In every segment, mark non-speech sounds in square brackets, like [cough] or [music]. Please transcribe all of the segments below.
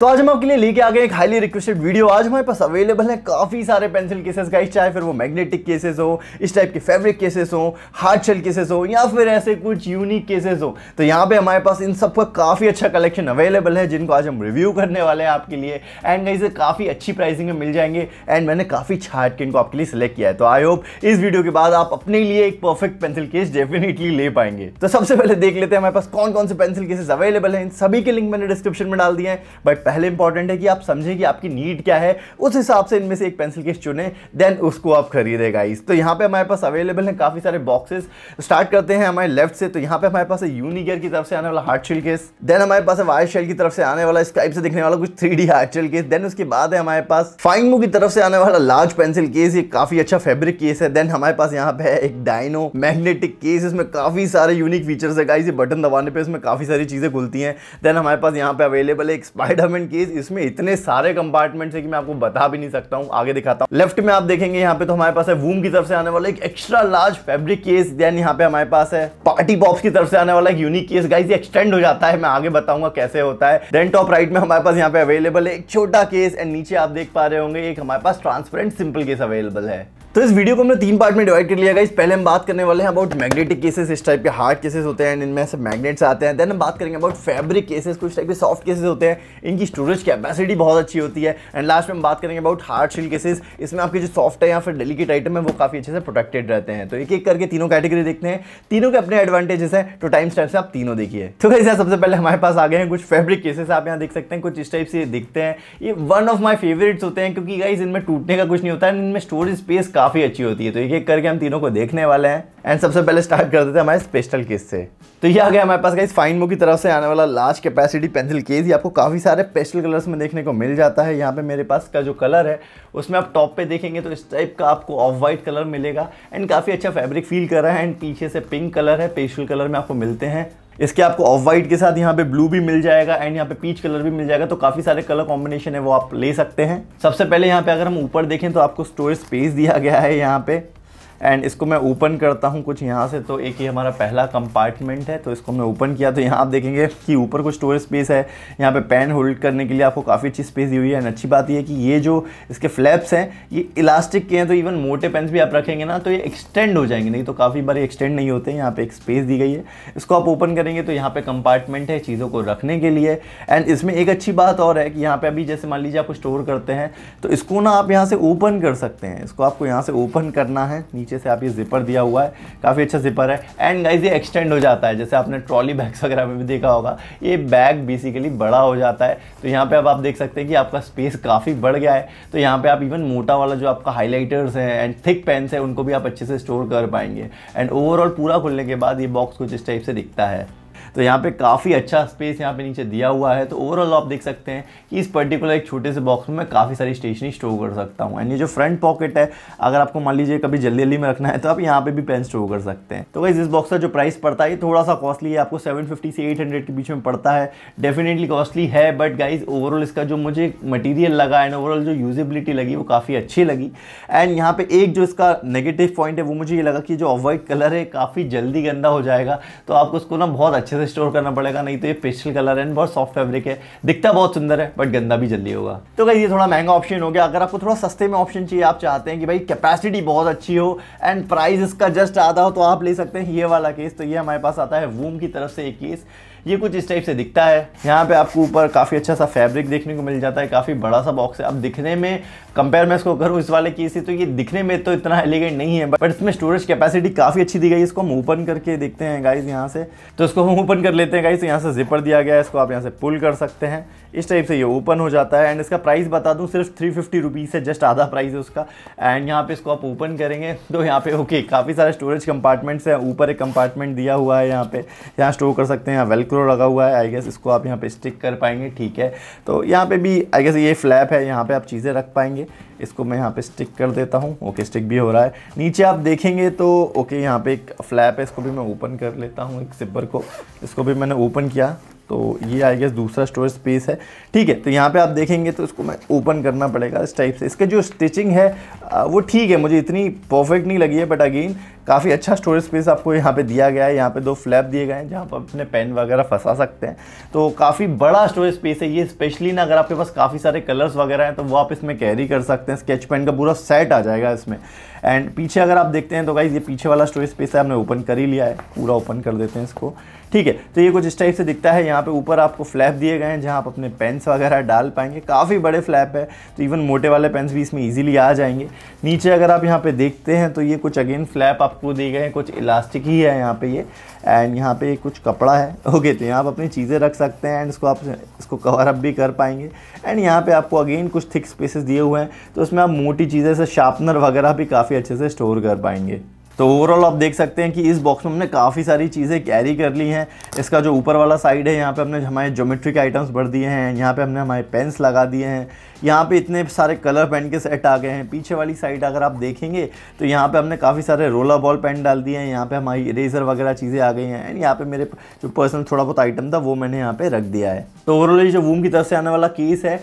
तो आज हम आपके लिए लेके आ गए एक हाईली रिक्वेस्टेड वीडियो आज हमारे पास अवेलेबल है काफ़ी सारे पेंसिल केसेस का चाहे फिर वो मैग्नेटिक केसेस हो इस टाइप के फैब्रिक केसेस हो हार्ड शेल केसेस हो या फिर ऐसे कुछ यूनिक केसेस हो तो यहाँ पे हमारे पास इन सब का काफ़ी अच्छा कलेक्शन अवेलेबल है जिनको आज हम रिव्यू करने वाले हैं आपके लिए एंड गाइज काफ़ी अच्छी प्राइसिंग में मिल जाएंगे एंड मैंने काफ़ी छाट के इनको आपके लिए सिलेक्ट किया है तो आई होप इस वीडियो के बाद आप अपने लिए एक परफेक्ट पेंसिल केस डेफिनेटली ले पाएंगे तो सबसे पहले देख लेते हैं हमारे पास कौन कौन से पेंसिल केसेस अवेलेबल है इन सभी के लिंक मैंने डिस्क्रिप्शन में डाल दिए हैं बट पहले इंपॉर्टेंट है कि आप समझें कि आपकी नीड क्या है उस हिसाब से इनमें से एक पेंसिल केस चुने देन उसको आप खरीदें गाइस तो यहाँ पे हमारे पास अवेलेबल हैं काफ़ी सारे बॉक्सेस स्टार्ट करते हैं हमारे लेफ्ट से तो यहाँ पे हमारे पास है की तरफ से आने वाला हार्ड शेल केस देन हमारे पास है वायर शेल की तरफ से आने वाला स्काइप से दिखने वाला कुछ three D shell case then उसके बाद है हमारे पास फाइंगमू की तरफ से आने वाला लार्ज पेंसिल केस ये काफ़ी अच्छा फेब्रिक केस है देन हमारे पास यहाँ पे है एक डायनो मैग्नेटिक केस इसमें काफ़ी सारे यूनिक फीचर्स है गाइस ये बटन दबाने पर इसमें काफ़ी सारी चीज़ें खुलती हैं देन हमारे पास यहाँ पे अवेलेबल है एक स्पाइडर कंपार्टमेंट की इसमें इतने सारे कंपार्टमेंट है कि मैं आपको बता भी नहीं सकता हूँ आगे दिखाता हूँ लेफ्ट में आप देखेंगे यहाँ पे तो हमारे पास है वूम की तरफ से आने वाला एक extra large fabric case then यहाँ पे हमारे पास है पार्टी बॉक्स की तरफ से आने वाला एक यूनिक केस गाइस एक्सटेंड हो जाता है मैं आगे बताऊंगा कैसे होता है देन टॉप राइट में हमारे पास यहाँ पे अवेलेबल है एक छोटा केस एंड नीचे आप देख पा रहे होंगे एक हमारे पास ट्रांसपेरेंट सिंपल केस अवेलेबल है तो इस वीडियो को हमने तीन पार्ट में डिवाइड कर लिया गया पहले हम बात करने वाले हैं अबाउट मैग्नेटिक केसेस इस टाइप के हार्ड केसेस होते हैं इनमें से मैग्नेट्स आते हैं देन हम बात करेंगे अबाउट फैब्रिक केसेस कुछ टाइप के सॉफ्ट केसेस होते हैं इनकी स्टोरेज कैपेसिटी बहुत अच्छी होती है एंड लास्ट में हम बात करेंगे अबाउट हार्ड शील केसेस इसमें आपके जो सॉफ्ट है या फिर डेलीकेट आइटम है वो काफ़ी अच्छे से प्रोटेक्टेड रहते हैं तो एक एक करके तीनों कैटेगरी देखते हैं तीनों के अपने एडवांटेजेस हैं तो टाइम स्टाइप से आप तीनों देखिए तो कैसे सबसे पहले हमारे पास आ गए हैं कुछ फैब्रिक केसेस आप यहाँ देख सकते हैं कुछ इस टाइप से दिखते हैं ये वन ऑफ माई फेवरेट्स होते हैं क्योंकि गाइज इनमें टूटने का कुछ नहीं होता है इनमें स्टोरेज स्पेस काफ़ी काफ़ी अच्छी होती है तो एक एक करके हम तीनों को देखने वाले हैं एंड सबसे पहले स्टार्ट कर देते हैं हमारे स्पेशल केस से तो ये आ गया हमारे पास गाइस फाइन मो की तरफ से आने वाला लार्ज कैपेसिटी पेंसिल केस ये आपको काफ़ी सारे पेस्टल कलर्स में देखने को मिल जाता है यहाँ पे मेरे पास का जो कलर है उसमें आप टॉप पे देखेंगे तो इस टाइप का आपको ऑफ वाइट कलर मिलेगा एंड काफ़ी अच्छा फैब्रिक फील कर रहा है एंड पीछे से पिंक कलर है पेस्टल कलर में आपको मिलते हैं इसके आपको ऑफ वाइट के साथ यहाँ पे ब्लू भी मिल जाएगा एंड यहाँ पे पीच कलर भी मिल जाएगा तो काफ़ी सारे कलर कॉम्बिनेशन है वो आप ले सकते हैं सबसे पहले यहाँ पे अगर हम ऊपर देखें तो आपको स्टोरेज स्पेस दिया गया है यहाँ पे एंड इसको मैं ओपन करता हूँ कुछ यहाँ से तो एक ही हमारा पहला कंपार्टमेंट है तो इसको मैं ओपन किया तो यहाँ आप देखेंगे कि ऊपर कुछ स्टोरेज स्पेस है यहाँ पे पेन होल्ड करने के लिए आपको काफ़ी अच्छी स्पेस दी हुई है एंड अच्छी बात यह कि ये जो इसके फ्लैप्स हैं ये इलास्टिक के हैं तो इवन मोटे पेन्स भी आप रखेंगे ना तो ये एक्सटेंड हो जाएंगे नहीं तो काफ़ी बार एक्सटेंड नहीं होते यहाँ पर एक स्पेस दी गई है इसको आप ओपन करेंगे तो यहाँ पर कंपार्टमेंट है चीज़ों को रखने के लिए एंड इसमें एक अच्छी बात और है कि यहाँ पर अभी जैसे मान लीजिए आप स्टोर करते हैं तो इसको ना आप यहाँ से ओपन कर सकते हैं इसको आपको यहाँ से ओपन करना है नीचे से आप ये जिपर दिया हुआ है काफ़ी अच्छा जिपर है एंड गाइज ये एक्सटेंड हो जाता है जैसे आपने ट्रॉली बैग्स [laughs] वगैरह में भी देखा होगा ये बैग बेसिकली बड़ा हो जाता है तो यहाँ पर अब आप देख सकते हैं कि आपका स्पेस काफ़ी बढ़ गया है तो यहाँ पर आप इवन मोटा वाला जो आपका हाईलाइटर्स हैं एंड थिक पेन्स हैं उनको भी आप अच्छे से स्टोर कर पाएंगे एंड ओवरऑल पूरा खुलने के बाद ये बॉक्स कुछ इस टाइप से दिखता है तो यहाँ पे काफ़ी अच्छा स्पेस यहाँ पे नीचे दिया हुआ है तो ओवरऑल आप देख सकते हैं कि इस पर्टिकुलर एक छोटे से बॉक्स में मैं काफ़ी सारी स्टेशनरी स्टोर कर सकता हूँ एंड ये जो फ्रंट पॉकेट है अगर आपको मान लीजिए कभी जल्दी जल्दी में रखना है तो आप यहाँ पर भी पेन स्टोर कर सकते हैं तो वैसे इस बॉक्स का जो प्राइस पड़ता है ये थोड़ा सा कॉस्टली है आपको सेवन से एट के बीच में पड़ता है डेफिनेटली कॉस्टली है बट गाइज ओवरऑल इसका जो मुझे मटीरियल लगा एंड ओवरऑल जो यूजेबिलिटी लगी वो काफ़ी अच्छी लगी एंड यहाँ पे एक जो इसका नेगेटिव पॉइंट है वो मुझे ये लगा कि जो ऑफ वाइट कलर है काफ़ी जल्दी गंदा हो जाएगा तो आपको उसको ना बहुत अच्छे से स्टोर करना पड़ेगा नहीं तो ये पेस्टल कलर है बहुत सॉफ्ट फैब्रिक है दिखता बहुत सुंदर है बट गंदा भी जल्दी होगा तो कहीं ये थोड़ा महंगा ऑप्शन हो गया अगर आपको थोड़ा सस्ते में ऑप्शन चाहिए आप चाहते हैं कि भाई कैपेसिटी बहुत अच्छी हो एंड प्राइस इसका जस्ट आधा हो तो आप ले सकते हैं ये वाला केस तो ये हमारे पास आता है वूम की तरफ से एक केस ये कुछ इस टाइप से दिखता है यहाँ पे आपको ऊपर काफ़ी अच्छा सा फैब्रिक देखने को मिल जाता है काफ़ी बड़ा सा बॉक्स है अब दिखने में कंपेयर मैं इसको करूँ इस वाले की से तो ये दिखने में तो इतना एलिगेंट नहीं है बट इसमें स्टोरेज कैपेसिटी काफ़ी अच्छी दी गई इसको हम ओपन करके देखते हैं गाइज यहाँ से तो इसको हम ओपन कर लेते हैं गाइज यहाँ से जिपर दिया गया है इसको आप यहाँ से पुल कर सकते हैं इस टाइप से ये ओपन हो जाता है एंड इसका प्राइस बता दूँ सिर्फ थ्री फिफ्टी रुपीज़ है जस्ट आधा प्राइस है उसका एंड यहाँ पे इसको आप ओपन करेंगे तो यहाँ पे ओके काफ़ी सारे स्टोरेज कंपार्टमेंट्स हैं ऊपर एक कंपार्टमेंट दिया हुआ है यहाँ पे यहाँ स्टोर कर सकते हैं यहाँ वेलक्रो लगा हुआ है आई गेस इसको आप यहाँ पे स्टिक कर पाएंगे ठीक है तो यहाँ पे भी आई गेस ये फ्लैप है यहाँ पे आप चीज़ें रख पाएंगे इसको मैं यहाँ पे स्टिक कर देता हूँ ओके स्टिक भी हो रहा है नीचे आप देखेंगे तो ओके यहाँ पे एक फ्लैप है इसको भी मैं ओपन कर लेता हूँ एक सिपर को इसको भी मैंने ओपन किया तो ये आई गेस दूसरा स्टोरेज स्पेस है ठीक है तो यहाँ पे आप देखेंगे तो इसको मैं ओपन करना पड़ेगा इस टाइप से इसका जो स्टिचिंग है वो ठीक है मुझे इतनी परफेक्ट नहीं लगी है बट अगेन काफ़ी अच्छा स्टोरेज स्पेस आपको यहाँ पे दिया गया है यहाँ पे दो फ्लैप दिए गए हैं जहाँ पर अपने पेन वगैरह फंसा सकते हैं तो काफ़ी बड़ा स्टोरेज स्पेस है ये स्पेशली ना अगर आपके पास काफ़ी सारे कलर्स वगैरह हैं तो वो आप इसमें कैरी कर सकते हैं स्केच पेन का पूरा सेट आ जाएगा इसमें एंड पीछे अगर आप देखते हैं तो गाइज़ ये पीछे वाला स्टोरेज स्पेस है हमने ओपन कर ही लिया है पूरा ओपन कर देते हैं इसको ठीक है तो ये कुछ इस टाइप से दिखता है यहाँ पे ऊपर आपको फ्लैप दिए गए हैं जहाँ आप अपने पेन्स वगैरह डाल पाएंगे काफ़ी बड़े फ्लैप है तो इवन मोटे वाले पेन्स भी इसमें ईजिली आ जाएंगे नीचे अगर आप यहाँ पे देखते हैं तो ये कुछ अगेन फ्लैप आप आपको दिए गए हैं कुछ इलास्टिक ही है यहाँ पे ये एंड यहाँ पे कुछ कपड़ा है ओके [laughs] तो यहाँ आप अपनी चीज़ें रख सकते हैं एंड इसको आप इसको कवर अप भी कर पाएंगे एंड यहाँ पे आपको अगेन कुछ थिक स्पेसेस दिए हुए हैं तो उसमें आप मोटी चीज़ें से शार्पनर वगैरह भी काफ़ी अच्छे से स्टोर कर पाएंगे तो ओवरऑल आप देख सकते हैं कि इस बॉक्स में हमने काफ़ी सारी चीज़ें कैरी कर ली हैं इसका जो ऊपर वाला साइड है यहाँ पे हमने हमारे ज्योमेट्री के आइटम्स भर दिए हैं यहाँ पे हमने हमारे पेन्स लगा दिए हैं यहाँ पे इतने सारे कलर पेन के सेट आ गए हैं पीछे वाली साइड अगर आप देखेंगे तो यहाँ पे हमने काफ़ी सारे रोलर बॉल पेन डाल दिए हैं यहाँ पर हमारी इरेजर वगैरह चीज़ें आ गई हैं एंड यहाँ पर मेरे जो पर्सनल थोड़ा बहुत आइटम था वो मैंने यहाँ पर रख दिया है तो ओवरऑल जो वूम की तरफ से आने वाला केस है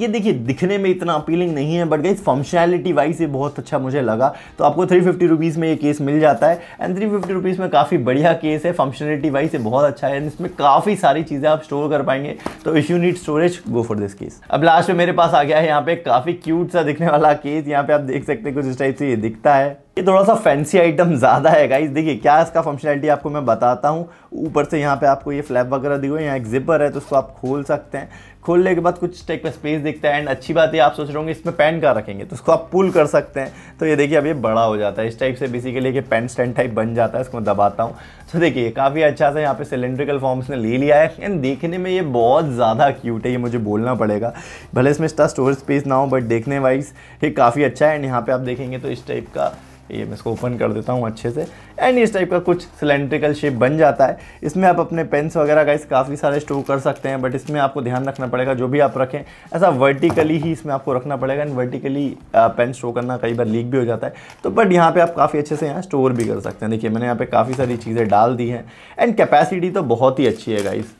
ये देखिए दिखने में इतना अपीलिंग नहीं है बट गई फंक्शनैलिटी वाइज ये बहुत अच्छा मुझे लगा तो आपको थ्री फिफ्टी में ये केस केस मिल जाता है एंड थ्री फिफ्टी रुपीज़ में काफ़ी बढ़िया केस है फंक्शनलिटी वाइज से बहुत अच्छा है इसमें काफ़ी सारी चीज़ें आप स्टोर कर पाएंगे तो if you need storage go for this case अब लास्ट में मेरे पास आ गया है यहाँ पे काफ़ी क्यूट सा दिखने वाला केस यहाँ पे आप देख सकते हैं कुछ इस टाइप से ये दिखता है ये थोड़ा सा फैंसी आइटम ज़्यादा है गाइज़ देखिए क्या इसका फंक्शनलिटी आपको मैं बताता हूँ ऊपर से यहाँ पे आपको ये फ्लैप वगैरह दिखो यहाँ एक जिपर है तो उसको आप खोल सकते हैं खोलने के बाद कुछ टेक का स्पेस दिखता है एंड अच्छी बात है आप सोच रहे होंगे इसमें पेन का रखेंगे तो उसको आप पुल कर सकते हैं तो ये देखिए अब ये बड़ा हो जाता है इस टाइप से बेसिकली कि पेन स्टैंड टाइप बन जाता है इसको मैं दबाता हूँ तो देखिए काफ़ी अच्छा सा यहाँ पे सिलेंड्रिकल फॉर्म ने ले लिया है एंड देखने में ये बहुत ज़्यादा क्यूट है ये मुझे बोलना पड़ेगा भले इसमें इसका स्टोरेज स्पेस ना हो बट देखने वाइज ये काफ़ी अच्छा है एंड यहाँ पर आप देखेंगे तो इस टाइप का ये मैं इसको ओपन कर देता हूँ अच्छे से एंड इस टाइप का कुछ सिलेंड्रिकल शेप बन जाता है इसमें आप अपने पेंस वगैरह का इस काफ़ी सारे स्टोर कर सकते हैं बट इसमें आपको ध्यान रखना पड़ेगा जो भी आप रखें ऐसा वर्टिकली ही इसमें आपको रखना पड़ेगा एंड वर्टिकली पेन स्टोर करना कई बार लीक भी हो जाता है तो बट यहाँ पर आप काफ़ी अच्छे से यहाँ स्टोर भी कर सकते हैं देखिए मैंने यहाँ पर काफ़ी सारी चीज़ें डाल दी हैं एंड कैपेसिटी तो बहुत ही अच्छी है गाइस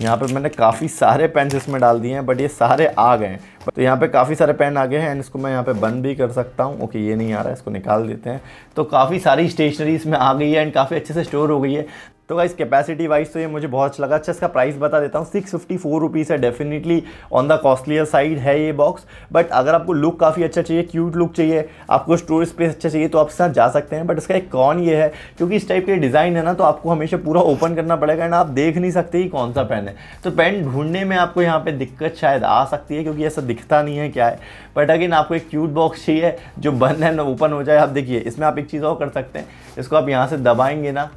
यहाँ पर मैंने काफ़ी सारे पेन्स इसमें डाल दिए हैं बट ये सारे आ गए हैं तो यहाँ पे काफ़ी सारे पेन आ गए हैं एंड इसको मैं यहाँ पे बंद भी कर सकता हूँ ओके ये नहीं आ रहा है इसको निकाल देते हैं तो काफ़ी सारी स्टेशनरी इसमें आ गई है एंड काफ़ी अच्छे से स्टोर हो गई है तो गाइस कैपेसिटी वाइज तो ये मुझे बहुत अच्छा लगा अच्छा इसका प्राइस बता देता हूँ सिक्स फिफ्टी फोर रुपीज़ है definitely on the costlier side है ये बॉक्स बट अगर आपको लुक काफ़ी अच्छा चाहिए क्यूट लुक चाहिए आपको स्टोरेज स्पेस अच्छा चाहिए तो आप साथ जा सकते हैं बट इसका एक कॉन ये है क्योंकि इस टाइप के डिज़ाइन है ना तो आपको हमेशा पूरा ओपन करना पड़ेगा एंड आप देख नहीं सकते कि कौन सा पेन है तो पेन ढूंढने में आपको यहाँ पर दिक्कत शायद आ सकती है क्योंकि ऐसा दिखता नहीं है क्या है बट अगेन आपको एक क्यूट बॉक्स चाहिए जो बंद है ना ओपन हो जाए आप देखिए इसमें आप एक चीज़ और कर सकते हैं इसको आप यहाँ से दबाएंगे ना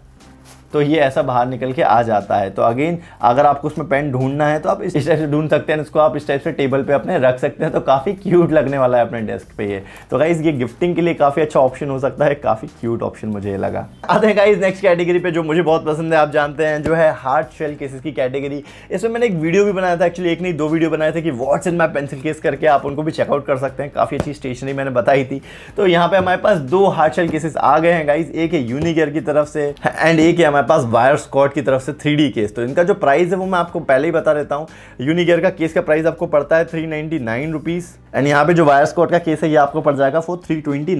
तो ये ऐसा बाहर निकल के आ जाता है तो अगेन अगर आपको उसमें पेन ढूंढना है तो आप इस टाइप से ढूंढ सकते हैं इसको आप इस टाइप से टेबल पे अपने रख सकते हैं तो काफ़ी क्यूट लगने वाला है अपने डेस्क पे ये तो गाइज ये गिफ्टिंग के लिए काफ़ी अच्छा ऑप्शन हो सकता है काफ़ी क्यूट ऑप्शन मुझे ये लगा आते हैं गाइज नेक्स्ट कैटेगरी पे जो मुझे बहुत पसंद है आप जानते हैं जो है हार्ड शेल केसेस की कैटेगरी इसमें मैंने एक वीडियो भी बनाया था एक्चुअली एक नहीं दो वीडियो बनाए थे कि what's in my pencil case करके आप उनको भी चेकआउट कर सकते हैं काफ़ी अच्छी स्टेशनरी मैंने बताई थी तो यहाँ पे हमारे पास दो हार्ड शेल केसेस आ गए हैं गाइज एक है यूनिकेयर की तरफ से एंड एक है हमारे हमारे पास वायर स्कॉट की तरफ से थ्री केस तो इनका जो प्राइस है वो मैं आपको पहले ही बता देता हूँ यूनिगेयर का केस का प्राइस आपको पड़ता है थ्री नाइन्टी एंड यहाँ पे जो वायर स्कॉट का केस है ये आपको पड़ जाएगा फोर थ्री ट्वेंटी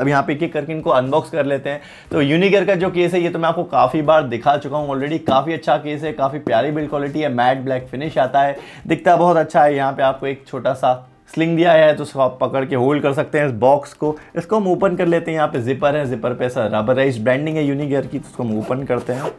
अब यहाँ पे एक एक करके इनको अनबॉक्स कर लेते हैं तो यूनिगेयर का जो केस है ये तो मैं आपको काफ़ी बार दिखा चुका हूँ ऑलरेडी काफ़ी अच्छा केस है काफ़ी प्यारी बिल्ड क्वालिटी है मैट ब्लैक फिनिश आता है दिखता बहुत अच्छा है यहाँ पर आपको एक छोटा सा स्लिंग दिया है तो उसको आप पकड़ के होल्ड कर सकते हैं इस बॉक्स को इसको हम ओपन कर लेते हैं यहाँ पे जिपर है जिपर पे ऐसा रबराइज ब्रांडिंग है यूनिगेयर की तो उसको हम ओपन करते हैं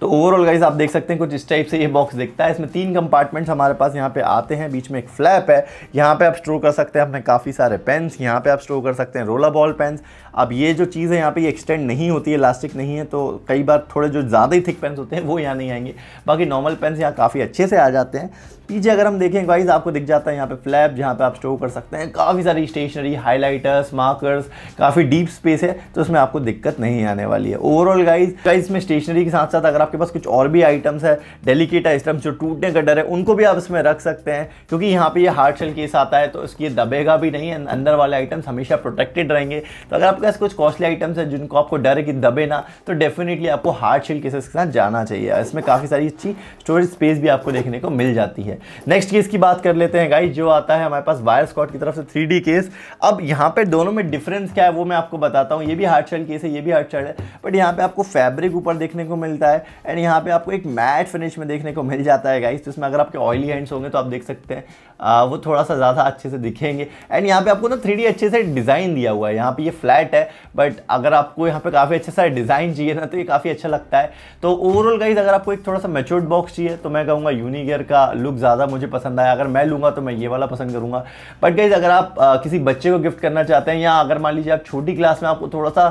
तो ओवरऑल गाइज आप देख सकते हैं कुछ इस टाइप से ये बॉक्स दिखता है इसमें तीन कंपार्टमेंट्स हमारे पास यहाँ पे आते हैं बीच में एक फ्लैप है यहाँ पे आप स्टोर कर सकते हैं अपने काफ़ी सारे पेन्स यहाँ पे आप स्टोर कर सकते हैं रोला बॉल पेन्स अब ये जो चीज़ है यहाँ पे ये एक्सटेंड नहीं होती है इलास्टिक नहीं है तो कई बार थोड़े जो ज़्यादा ही थिक पेन्स होते हैं वो यहाँ नहीं आएंगे बाकी नॉर्मल पेन्स यहाँ काफ़ी अच्छे से आ जाते हैं पीछे अगर हम देखें गाइज आपको दिख जाता है यहाँ पे फ्लैप जहाँ पे आप स्टोर कर सकते हैं काफ़ी सारी स्टेशनरी हाइलाइटर्स मार्कर्स काफ़ी डीप स्पेस है तो इसमें आपको दिक्कत नहीं आने वाली है ओवरऑल गाइज गाइज में स्टेशनरी के साथ साथ अगर आपके पास कुछ और भी आइटम्स है डेलीकेट आइटम्स जो टूटने का डर है उनको भी आप इसमें रख सकते हैं क्योंकि यहाँ पर ये हार्ड शेल केस आता है तो इसकी दबेगा भी नहीं अंदर वाले आइटम्स हमेशा प्रोटेक्टेड रहेंगे तो अगर आपके पास कुछ कॉस्टली आइटम्स है जिनको आपको डर है कि दबे ना तो डेफिनेटली आपको हार्ड शेल केसेस के साथ जाना चाहिए इसमें काफ़ी सारी अच्छी स्टोरेज स्पेस भी आपको देखने को मिल जाती है है नेक्स्ट केस की बात कर लेते हैं गाइज जो आता है हमारे पास वायर स्कॉट की तरफ से थ्री केस अब यहाँ पर दोनों में डिफरेंस क्या है वो मैं आपको बताता हूँ ये भी हार्ड शर्ड केस है ये भी हार्ड शर्ड है बट यहाँ पर आपको फैब्रिक ऊपर देखने को मिलता है एंड यहाँ पर आपको एक मैट फिनिश में देखने को मिल जाता है गाइज तो इसमें अगर आपके ऑयली हैंड्स होंगे तो आप देख सकते हैं आ, वो थोड़ा सा ज़्यादा अच्छे से दिखेंगे एंड यहाँ पे आपको ना थ्री अच्छे से डिज़ाइन दिया हुआ है यहाँ पे ये फ्लैट है बट अगर आपको यहाँ पे काफ़ी अच्छे सा डिज़ाइन चाहिए ना तो ये काफ़ी अच्छा लगता है तो ओवरऑल गाइज अगर आपको एक थोड़ा सा मेच्योर्ड बॉक्स चाहिए तो मैं कहूँगा यूनिगियर का लुक ज़्यादा मुझे पसंद आया अगर मैं लूँगा तो मैं ये वाला पसंद करूँगा बट गाइज़ अगर आप आ, किसी बच्चे को गिफ्ट करना चाहते हैं या अगर मान लीजिए आप छोटी क्लास में आपको थोड़ा सा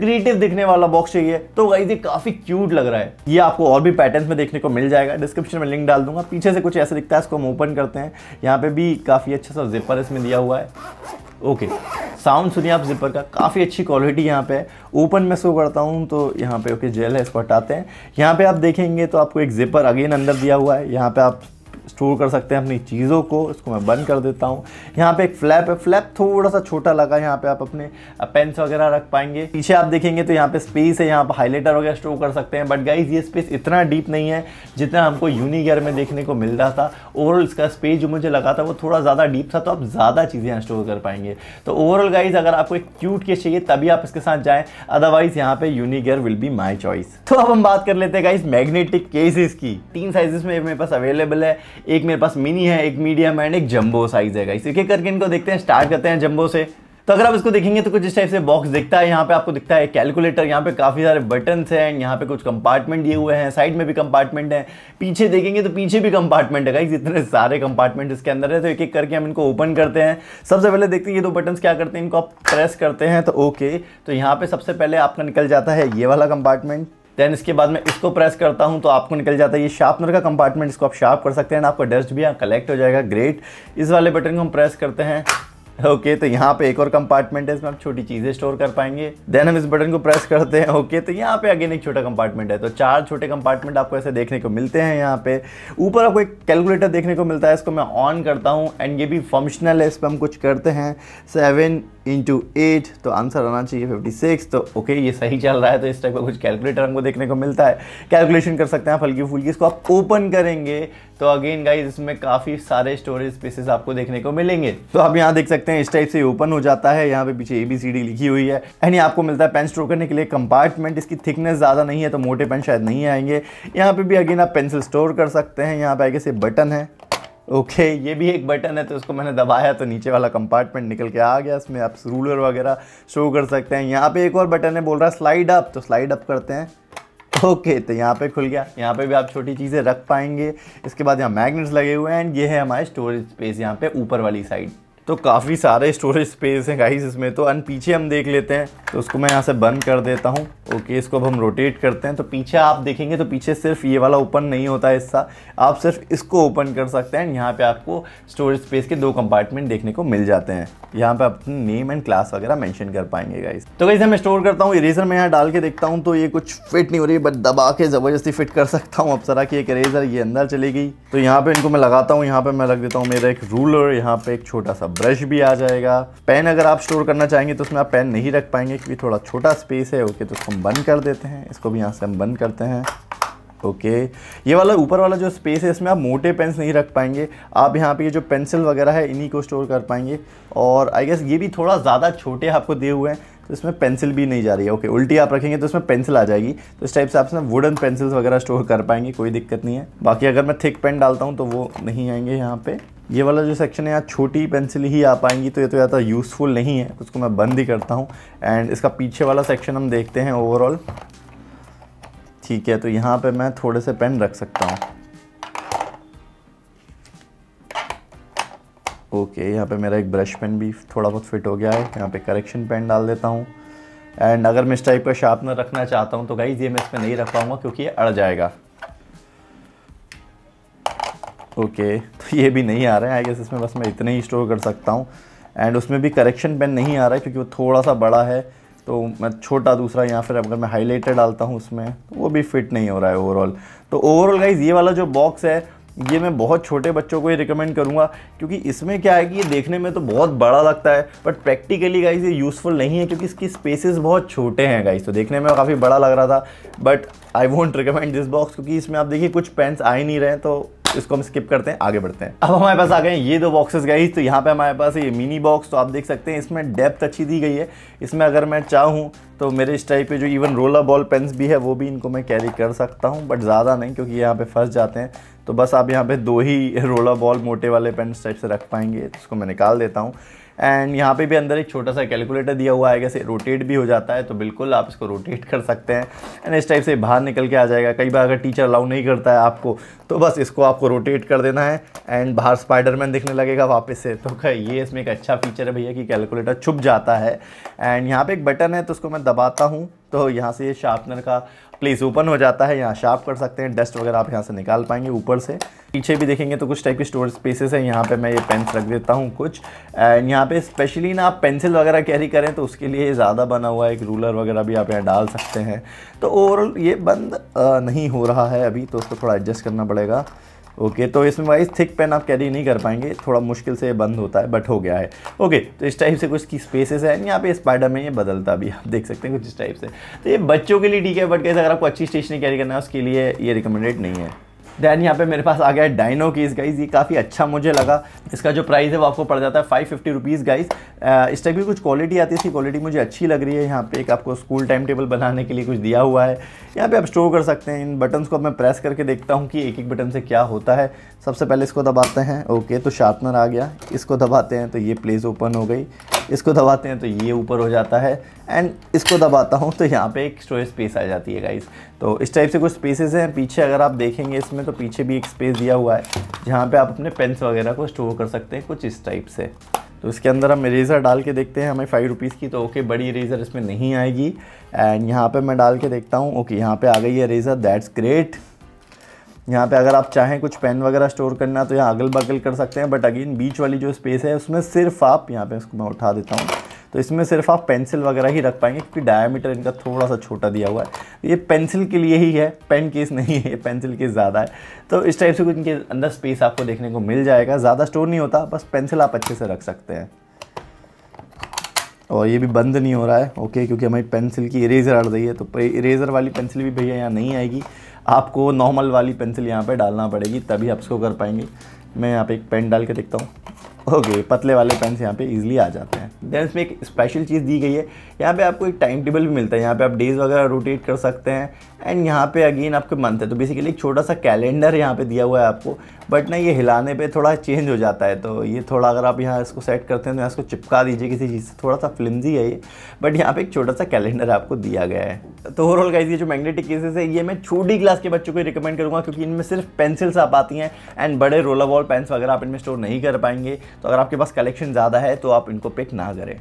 क्रिएटिव दिखने वाला बॉक्स चाहिए तो गाइज ये काफ़ी क्यूट लग रहा है ये आपको और भी पैटर्न में देखने को मिल जाएगा डिस्क्रिप्शन में लिंक डाल दूंगा पीछे से कुछ ऐसा दिखता है इसको हम ओपन करते हैं यहाँ पर भी काफ़ी अच्छा सा जिपर इसमें दिया हुआ है ओके साउंड सुनिए आप जिपर का काफ़ी अच्छी क्वालिटी यहाँ पे है ओपन में शो करता हूँ तो यहाँ पे ओके जेल है इसको हटाते हैं यहाँ पे आप देखेंगे तो आपको एक जिपर अगेन अंदर दिया हुआ है यहाँ पे आप स्टोर कर सकते हैं अपनी चीज़ों को इसको मैं बंद कर देता हूँ यहाँ पे एक फ्लैप है फ्लैप थोड़ा सा छोटा लगा यहाँ पे आप अपने पेन्स वगैरह रख पाएंगे पीछे आप देखेंगे तो यहाँ पे स्पेस है यहाँ पे हाईलाइटर वगैरह स्टोर कर सकते हैं बट गाइज ये स्पेस इतना डीप नहीं है जितना हमको यूनिगेयर में देखने को मिल रहा था ओवरऑल इसका स्पेस जो मुझे लगा था वो थोड़ा ज़्यादा डीप था तो आप ज़्यादा चीज़ें यहाँ स्टोर कर पाएंगे तो ओवरऑल गाइज अगर आपको एक क्यूट केस चाहिए तभी आप इसके साथ जाएँ अदरवाइज यहाँ पे Unigear will be my choice तो अब हम बात कर लेते हैं गाइज मैग्नेटिक केसेस की तीन साइजेस में मेरे पास अवेलेबल है एक मेरे पास मिनी है एक मीडियम एंड एक जम्बो साइज़ है गाइस एक एक करके इनको देखते हैं स्टार्ट करते हैं जम्बो से तो अगर आप इसको देखेंगे तो कुछ इस टाइप से बॉक्स दिखता है यहाँ पे आपको दिखता है कैलकुलेटर यहाँ पे काफ़ी सारे बटन्स हैं यहाँ पे कुछ कंपार्टमेंट दिए हुए हैं साइड में भी कंपार्टमेंट है पीछे देखेंगे तो पीछे भी कंपार्टमेंट है इतने सारे कंपार्टमेंट इसके अंदर है तो एक एक करके हम इनको ओपन करते हैं सबसे पहले देखते हैं ये दो बटन क्या करते हैं इनको आप प्रेस करते हैं तो ओके तो यहाँ पे सबसे पहले आपका निकल जाता है ये वाला कंपार्टमेंट देन इसके बाद मैं इसको प्रेस करता हूँ तो आपको निकल जाता है ये शार्पनर का कंपार्टमेंट इसको आप शार्प कर सकते हैं आपका डस्ट भी यहाँ कलेक्ट हो जाएगा ग्रेट इस वाले बटन को हम प्रेस करते हैं ओके [laughs] okay, तो यहाँ पे एक और कंपार्टमेंट है इसमें आप छोटी चीज़ें स्टोर कर पाएंगे देन हम इस बटन को प्रेस करते हैं ओके okay, तो यहाँ पे अगेन एक छोटा कंपार्टमेंट है तो चार छोटे कंपार्टमेंट आपको ऐसे देखने को मिलते हैं यहाँ पे ऊपर आपको एक कैलकुलेटर देखने को मिलता है इसको मैं ऑन करता हूँ एंड ये भी फंक्शनल है इस पर हम कुछ करते हैं सेवन इंटू एट तो आंसर आना चाहिए फिफ्टी सिक्स तो ओके okay, ये सही चल रहा है तो इस टाइप का कुछ कैलकुलेटर हमको देखने को मिलता है कैलकुलेशन कर सकते हैं फल्की फुल्की इसको आप ओपन करेंगे तो अगेन गाइज इसमें काफ़ी सारे स्टोरेज स्पेसेस आपको देखने को मिलेंगे तो आप यहाँ देख सकते हैं इस टाइप से ओपन हो जाता है यहाँ पे पीछे ए बी सी डी लिखी हुई है यानी आपको मिलता है पेन स्टोर करने के लिए कंपार्टमेंट इसकी थिकनेस ज़्यादा नहीं है तो मोटे पेन शायद नहीं आएंगे यहाँ पे भी अगेन आप पेंसिल स्टोर कर सकते हैं यहाँ पे आगे से बटन है ओके okay, ये भी एक बटन है तो उसको मैंने दबाया तो नीचे वाला कंपार्टमेंट निकल के आ गया इसमें आप रूलर वगैरह शो कर सकते हैं यहाँ पे एक और बटन है बोल रहा है स्लाइड अप तो स्लाइड अप करते हैं [laughs] ओके तो यहाँ पे खुल गया यहाँ पे भी आप छोटी चीज़ें रख पाएंगे इसके बाद यहाँ मैग्नेट्स लगे हुए हैं एंड ये है हमारे स्टोरेज स्पेस यहाँ पे ऊपर वाली साइड तो काफ़ी सारे स्टोरेज स्पेस हैं गाइस इसमें तो एंड पीछे हम देख लेते हैं तो उसको मैं यहाँ से बंद कर देता हूँ ओके इसको अब हम रोटेट करते हैं तो पीछे आप देखेंगे तो पीछे सिर्फ ये वाला ओपन नहीं होता है हिस्सा आप सिर्फ इसको ओपन कर सकते हैं यहाँ पे आपको स्टोरेज स्पेस के दो कंपार्टमेंट देखने को मिल जाते हैं यहाँ पे अपने नेम एंड क्लास वगैरह मैंशन कर पाएंगे गाइस तो गाइस मैं स्टोर करता हूँ इरेजर मैं यहाँ डाल के देखता हूँ तो ये कुछ फिट नहीं हो रही बट दबा के ज़बरदस्ती फिट कर सकता हूँ अब सरा कि एक इरेजर ये अंदर चली गई तो यहाँ पर इनको मैं लगाता हूँ यहाँ पर मैं रख देता हूँ मेरा एक रूलर यहाँ पर एक छोटा सा ब्रश भी आ जाएगा पेन अगर आप स्टोर करना चाहेंगे तो उसमें आप पेन नहीं रख पाएंगे क्योंकि थोड़ा छोटा स्पेस है ओके तो उसको हम बंद कर देते हैं इसको भी यहाँ से हम बंद करते हैं ओके ये वाला ऊपर वाला जो स्पेस है इसमें आप मोटे पेन्स नहीं रख पाएंगे आप यहाँ पे ये जो पेंसिल वगैरह है इन्हीं को स्टोर कर पाएंगे और आई गेस ये भी थोड़ा ज़्यादा छोटे आपको दिए हुए हैं तो इसमें पेंसिल भी नहीं जा रही है ओके उल्टी आप रखेंगे तो इसमें पेंसिल आ जाएगी तो इस टाइप से आप इसमें वुडन पेंसिल्स वगैरह स्टोर कर पाएंगे कोई दिक्कत नहीं है बाकी अगर मैं थिक पेन डालता हूँ तो वो नहीं आएंगे यहाँ पर ये वाला जो सेक्शन है यहाँ छोटी पेंसिल ही आ पाएंगी तो ये तो ज़्यादा यूज़फुल नहीं है उसको मैं बंद ही करता हूँ एंड इसका पीछे वाला सेक्शन हम देखते हैं ओवरऑल ठीक है तो यहाँ पे मैं थोड़े से पेन रख सकता हूँ ओके यहाँ पे मेरा एक ब्रश पेन भी थोड़ा बहुत फिट हो गया है यहाँ पे करेक्शन पेन डाल देता हूँ एंड अगर मैं इस टाइप का शार्पनर रखना चाहता हूँ तो गाइज़ ये मैं इस पर नहीं रख पाऊँगा क्योंकि ये अड़ जाएगा ओके तो ये भी नहीं आ रहा है आई गेस इसमें बस मैं इतने ही स्टोर कर सकता हूँ एंड उसमें भी करेक्शन पेन नहीं आ रहा है क्योंकि वो थोड़ा सा बड़ा है तो मैं छोटा दूसरा या फिर अगर मैं हाईलाइटर डालता हूँ उसमें तो वो भी फिट नहीं हो रहा है ओवरऑल तो ओवरऑल गाइज ये वाला जो बॉक्स है ये मैं बहुत छोटे बच्चों को ही रिकमेंड करूँगा क्योंकि इसमें क्या है कि ये देखने में तो बहुत बड़ा लगता है बट प्रैक्टिकली गाइज ये यूज़फुल नहीं है क्योंकि इसकी स्पेसेस बहुत छोटे हैं गाइज तो देखने में काफ़ी बड़ा लग रहा था but I won't recommend this box क्योंकि इसमें आप देखिए कुछ पेन्स आ ही नहीं रहे तो इसको हम स्किप करते हैं आगे बढ़ते हैं अब हमारे पास आ गए ये दो बॉक्सेस गए तो यहाँ पे हमारे पास ये मिनी बॉक्स तो आप देख सकते हैं इसमें डेप्थ अच्छी दी गई है इसमें अगर मैं चाहूँ तो मेरे इस टाइप पे जो इवन रोलर बॉल पेन्स भी है वो भी इनको मैं कैरी कर सकता हूँ बट ज़्यादा नहीं क्योंकि यहाँ पे फंस जाते हैं तो बस आप यहाँ पे दो ही रोलर [laughs] बॉल मोटे वाले पेन्स टाइप से रख पाएंगे तो इसको मैं निकाल देता हूँ एंड यहाँ पे भी अंदर एक छोटा सा कैलकुलेटर दिया हुआ है कैसे रोटेट भी हो जाता है तो बिल्कुल आप इसको रोटेट कर सकते हैं एंड इस टाइप से बाहर निकल के आ जाएगा कई बार अगर टीचर अलाउ नहीं करता है आपको तो बस इसको आपको रोटेट कर देना है एंड बाहर स्पाइडरमैन दिखने लगेगा वापस से तो ये इसमें एक अच्छा फीचर है भैया कि कैलकुलेटर छुप जाता है एंड यहाँ पर एक बटन है तो उसको मैं दबाता हूँ तो यहाँ से ये शार्पनर का प्लेस ओपन हो जाता है यहाँ शार्प कर सकते हैं डस्ट वगैरह आप यहाँ से निकाल पाएंगे ऊपर से पीछे भी देखेंगे तो कुछ टाइप के स्टोरेज स्पेसेस हैं यहाँ पे मैं ये पेन्स रख देता हूँ कुछ एंड यहाँ पे स्पेशली ना आप पेंसिल वगैरह कैरी करें तो उसके लिए ज़्यादा बना हुआ एक रूलर वगैरह भी आप यहाँ डाल सकते हैं तो ओवरऑल ये बंद नहीं हो रहा है अभी तो उसको थोड़ा एडजस्ट करना पड़ेगा ओके तो इसमें वाइज थिक पेन आप कैरी नहीं कर पाएंगे थोड़ा मुश्किल से बंद होता है बट हो गया है ओके तो इस टाइप से कुछ की स्पेसेस है यहाँ पे स्पाइडर में ये बदलता भी आप देख सकते हैं कुछ इस टाइप से तो ये बच्चों के लिए ठीक है बट कैसे अगर आपको अच्छी स्टेशनरी कैरी करना है उसके लिए ये रिकमेंडेड नहीं है दैन यहाँ पे मेरे पास आ गया डाइनो कीज़ गाइज़ ये काफ़ी अच्छा मुझे लगा इसका जो प्राइस है वो आपको पड़ जाता है फाइव फिफ्टी रुपीज़ गाइज़ इस टाइप की कुछ क्वालिटी आती है इसकी क्वालिटी मुझे अच्छी लग रही है यहाँ पे एक आपको स्कूल टाइम टेबल बनाने के लिए कुछ दिया हुआ है यहाँ पे आप स्टोर कर सकते हैं इन बटन्स को मैं प्रेस करके देखता हूँ कि एक एक बटन से क्या होता है सबसे पहले इसको दबाते हैं ओके तो शार्पनर आ गया इसको दबाते हैं तो ये प्लेस ओपन हो गई इसको दबाते हैं तो ये ऊपर हो जाता है एंड इसको दबाता हूँ तो यहाँ पे एक स्टोरेज स्पेस आ जाती है गाइस तो इस टाइप से कुछ स्पेसेस हैं पीछे अगर आप देखेंगे इसमें तो पीछे भी एक स्पेस दिया हुआ है जहाँ पर आप अपने पेंस वगैरह को स्टोर कर सकते हैं कुछ इस टाइप से तो इसके अंदर हम इरेज़र डाल के देखते हैं हमें फाइव रुपीज़ की तो ओके बड़ी इरेज़र इसमें नहीं आएगी एंड यहाँ पर मैं डाल के देखता हूँ ओके यहाँ पर आ गई है इरेज़र दैट्स ग्रेट यहाँ पे अगर आप चाहें कुछ पेन वगैरह स्टोर करना तो यहाँ अगल बगल कर सकते हैं बट अगेन बीच वाली जो स्पेस है उसमें सिर्फ आप यहाँ पे इसको मैं उठा देता हूँ तो इसमें सिर्फ आप पेंसिल वगैरह ही रख पाएंगे क्योंकि डायमीटर इनका थोड़ा सा छोटा दिया हुआ है तो ये पेंसिल के लिए ही है पेन केस [laughs] नहीं है पेंसिल केस ज़्यादा है तो इस टाइप से कुछ इनके अंदर स्पेस आपको देखने को मिल जाएगा ज़्यादा स्टोर नहीं होता बस पेंसिल आप अच्छे से रख सकते हैं और ये भी बंद नहीं हो रहा है ओके क्योंकि हमारी पेंसिल की इरेजर अड़ रही है तो इरेजर वाली पेंसिल भी भैया यहाँ नहीं आएगी आपको नॉर्मल वाली पेंसिल यहाँ पे डालना पड़ेगी तभी आप इसको कर पाएंगे मैं यहाँ पे एक पेन डाल के देखता हूँ ओके पतले वाले पेन्स यहाँ पे इजीली आ जाते हैं देन इसमें एक स्पेशल चीज़ दी गई है यहाँ पे आपको एक टाइम टेबल भी मिलता है यहाँ पे आप डेज़ वगैरह रोटेट कर सकते हैं एंड यहाँ पे अगेन आपके मंथ है तो बेसिकली एक छोटा सा कैलेंडर यहाँ पे दिया हुआ है आपको बट ना ये हिलाने पे थोड़ा चेंज हो जाता है तो ये थोड़ा अगर आप यहाँ इसको सेट करते हैं तो यहाँ इसको चिपका दीजिए किसी चीज़ से थोड़ा सा फ्लिमजी है ये बट यहाँ पे एक छोटा सा कैलेंडर आपको दिया गया है तो ओवरऑल गाइज ये जो मैग्नेटिक केसेस है ये मैं छोटी क्लास के बच्चों को रिकमेंड करूँगा क्योंकि इनमें सिर्फ पेंसिल्स आप आती हैं एंड बड़े रोलर बॉल पेन्स वगैरह आप इनमें स्टोर नहीं कर पाएंगे तो अगर आपके पास कलेक्शन ज़्यादा है तो आप इनको पिक ना करें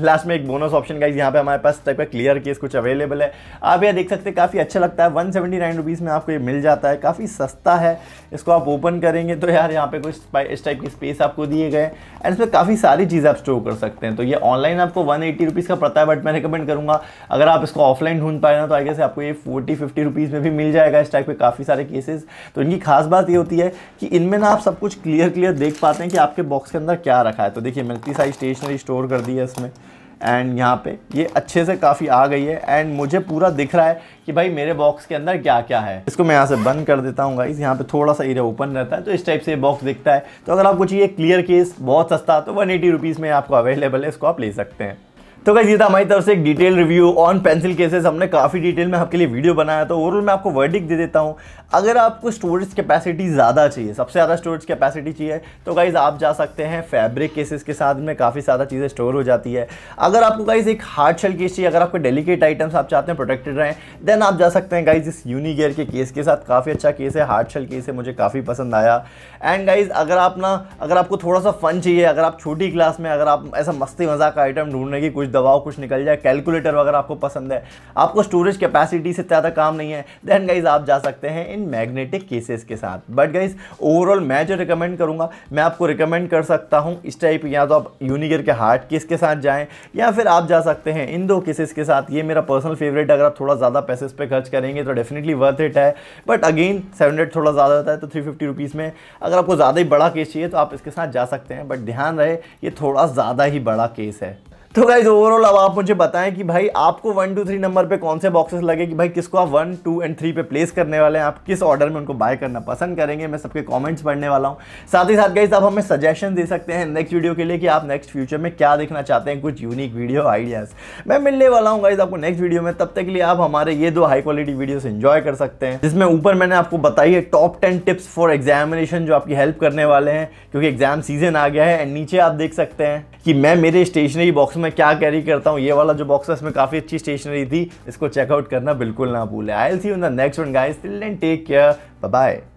लास्ट में एक बोनस ऑप्शन गाइज यहाँ पे हमारे पास टाइप का क्लियर केस कुछ अवेलेबल है आप ये देख सकते हैं काफ़ी अच्छा लगता है वन सेवेंटी नाइन रुपीज़ में आपको ये मिल जाता है काफ़ी सस्ता है इसको आप ओपन करेंगे तो यार यहाँ पे कुछ इस टाइप की स्पेस आपको दिए गए एंड इसमें काफ़ी सारी चीज़ें आप स्टोर कर सकते हैं तो ये ऑनलाइन आपको वन एट्टी का पड़ता है बट मैं रिकमेंड करूँगा अगर आप इसको ऑफलाइन ढूंढ पाए ना तो आई से आपको ये फोर्टी फिफ्टी रुपीज़ में भी मिल जाएगा इस टाइप के काफ़ी सारे केसेस तो इनकी खास बात ये होती है कि इनमें ना आप सब कुछ क्लियर क्लियर देख पाते हैं कि आपके बॉक्स के अंदर क्या रखा है तो देखिए मैं इतनी सारी स्टेशनरी स्टोर कर दी है इसमें एंड यहाँ पे ये अच्छे से काफ़ी आ गई है एंड मुझे पूरा दिख रहा है कि भाई मेरे बॉक्स के अंदर क्या क्या है इसको मैं यहाँ से बंद कर देता हूँ गाइस यहाँ पे थोड़ा सा एरिया ओपन रहता है तो इस टाइप से बॉक्स दिखता है तो अगर आपको चाहिए क्लियर केस बहुत सस्ता तो वन एटी में आपको अवेलेबल है इसको आप ले सकते हैं तो गाइज ये था हमारी तरफ से एक detail review on pencil cases हमने काफ़ी डिटेल में आपके लिए वीडियो बनाया तो ओवरऑल मैं आपको वर्डिक दे देता हूँ अगर आपको स्टोरेज कैपेसिटी ज़्यादा चाहिए सबसे ज़्यादा स्टोरेज कैपेसिटी चाहिए तो गाइज़ आप जा सकते हैं फैब्रिक केसेस के साथ में काफ़ी ज़्यादा चीज़ें स्टोर हो जाती है अगर आपको गाइज़ एक हार्ड शेल केस चाहिए अगर आपको डेलीकेट आइटम्स आप चाहते हैं प्रोटेक्टेड रहें देन आप जा सकते हैं गाइज़ इस यूनिगेयर के केस के साथ काफ़ी अच्छा केस है हार्ड शेल केस है मुझे काफ़ी पसंद आया एंड गाइज़ अगर आप ना अगर आपको थोड़ा सा फन चाहिए अगर आप छोटी क्लास में अगर आप ऐसा मस्ती मजाक का आइटम ढूंढने की कुछ दबाओ कुछ निकल जाए कैलकुलेटर वगैरह आपको पसंद है आपको स्टोरेज कैपेसिटी से ज़्यादा काम नहीं है देन गाइज आप जा सकते हैं इन मैग्नेटिक केसेस के साथ बट गाइज ओवरऑल मैं जो रिकमेंड करूँगा मैं आपको रिकमेंड कर सकता हूँ इस टाइप या तो आप यूनिगर के हार्ड केस के साथ जाएँ या फिर आप जा सकते हैं इन दो केसेस के साथ ये मेरा पर्सनल फेवरेट अगर आप थोड़ा ज़्यादा पैसे इस पर खर्च करेंगे तो डेफिनेटली वर्थ इट है बट अगेन सेवन थोड़ा ज़्यादा होता है तो थ्री फिफ्टी रुपीज़ में अगर आपको ज़्यादा ही बड़ा केस चाहिए तो आप इसके साथ जा सकते हैं बट ध्यान रहे ये थोड़ा ज़्यादा ही बड़ा केस है तो गाइज ओवरऑल अब आप मुझे बताएं कि भाई आपको वन टू थ्री नंबर पे कौन से बॉक्सेस लगे कि भाई किसको आप वन टू एंड थ्री पे प्लेस करने वाले हैं आप किस ऑर्डर में उनको बाय करना पसंद करेंगे मैं सबके कमेंट्स पढ़ने वाला हूँ साथ ही साथ गाइज आप हमें सजेशन दे सकते हैं नेक्स्ट वीडियो के लिए कि आप नेक्स्ट फ्यूचर में क्या देखना चाहते हैं कुछ यूनिक वीडियो आइडियाज़ मैं मिलने वाला हूँ गाइज आपको नेक्स्ट वीडियो में तब तक के लिए आप हमारे ये दो हाई क्वालिटी वीडियो इन्जॉय कर सकते हैं जिसमें ऊपर मैंने आपको बताई है top ten tips for examination जो आपकी हेल्प करने वाले हैं क्योंकि एग्जाम सीजन आ गया है एंड नीचे आप देख सकते हैं कि मैं मेरे स्टेशनरी बॉक्स मैं क्या कैरी करता हूँ ये वाला जो बॉक्स है इसमें काफ़ी अच्छी स्टेशनरी थी इसको चेकआउट करना बिल्कुल ना भूलें I'll see the next one guys till take care bye